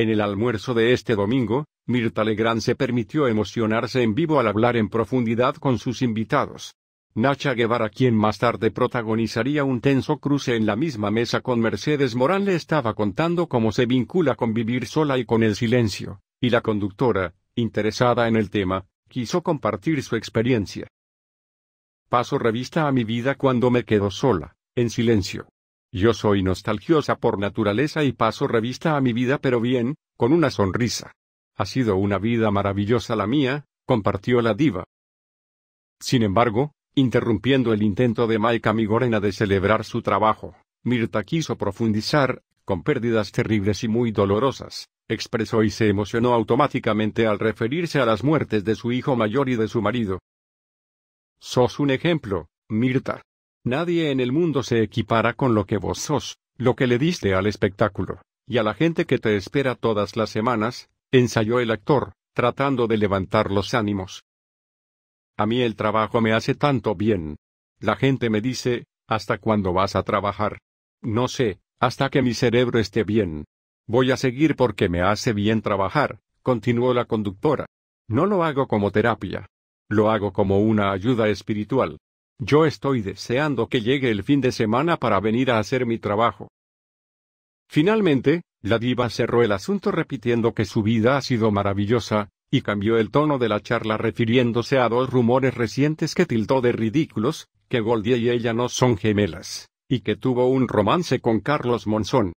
En el almuerzo de este domingo, Mirta Legrand se permitió emocionarse en vivo al hablar en profundidad con sus invitados. Nacha Guevara, quien más tarde protagonizaría un tenso cruce en la misma mesa con Mercedes Morán, le estaba contando cómo se vincula con vivir sola y con el silencio, y la conductora, interesada en el tema, quiso compartir su experiencia. Paso revista a mi vida cuando me quedo sola, en silencio. Yo soy nostalgiosa por naturaleza y paso revista a mi vida pero bien, con una sonrisa. Ha sido una vida maravillosa la mía, compartió la diva. Sin embargo, interrumpiendo el intento de Maika Migorena de celebrar su trabajo, Mirta quiso profundizar, con pérdidas terribles y muy dolorosas, expresó y se emocionó automáticamente al referirse a las muertes de su hijo mayor y de su marido. Sos un ejemplo, Mirta, Nadie en el mundo se equipara con lo que vos sos, lo que le diste al espectáculo, y a la gente que te espera todas las semanas, ensayó el actor, tratando de levantar los ánimos. A mí el trabajo me hace tanto bien. La gente me dice, ¿hasta cuándo vas a trabajar? No sé, hasta que mi cerebro esté bien. Voy a seguir porque me hace bien trabajar, continuó la conductora. No lo hago como terapia. Lo hago como una ayuda espiritual. Yo estoy deseando que llegue el fin de semana para venir a hacer mi trabajo. Finalmente, la diva cerró el asunto repitiendo que su vida ha sido maravillosa, y cambió el tono de la charla refiriéndose a dos rumores recientes que tildó de ridículos, que Goldie y ella no son gemelas, y que tuvo un romance con Carlos Monzón.